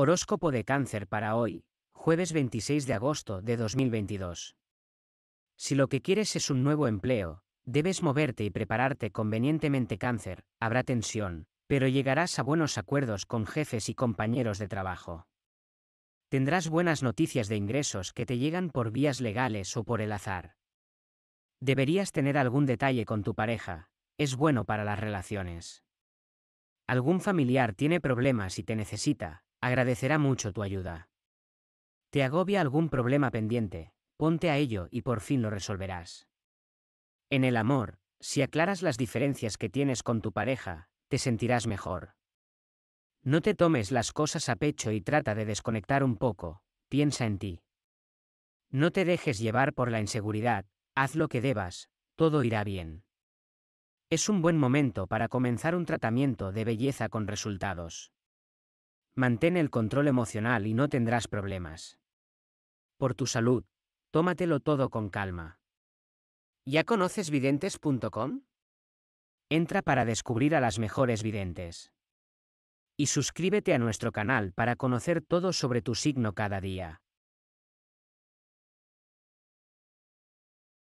Horóscopo de cáncer para hoy, jueves 26 de agosto de 2022. Si lo que quieres es un nuevo empleo, debes moverte y prepararte convenientemente cáncer, habrá tensión, pero llegarás a buenos acuerdos con jefes y compañeros de trabajo. Tendrás buenas noticias de ingresos que te llegan por vías legales o por el azar. Deberías tener algún detalle con tu pareja, es bueno para las relaciones. Algún familiar tiene problemas y te necesita, Agradecerá mucho tu ayuda. Te agobia algún problema pendiente, ponte a ello y por fin lo resolverás. En el amor, si aclaras las diferencias que tienes con tu pareja, te sentirás mejor. No te tomes las cosas a pecho y trata de desconectar un poco, piensa en ti. No te dejes llevar por la inseguridad, haz lo que debas, todo irá bien. Es un buen momento para comenzar un tratamiento de belleza con resultados. Mantén el control emocional y no tendrás problemas. Por tu salud, tómatelo todo con calma. ¿Ya conoces videntes.com? Entra para descubrir a las mejores videntes. Y suscríbete a nuestro canal para conocer todo sobre tu signo cada día.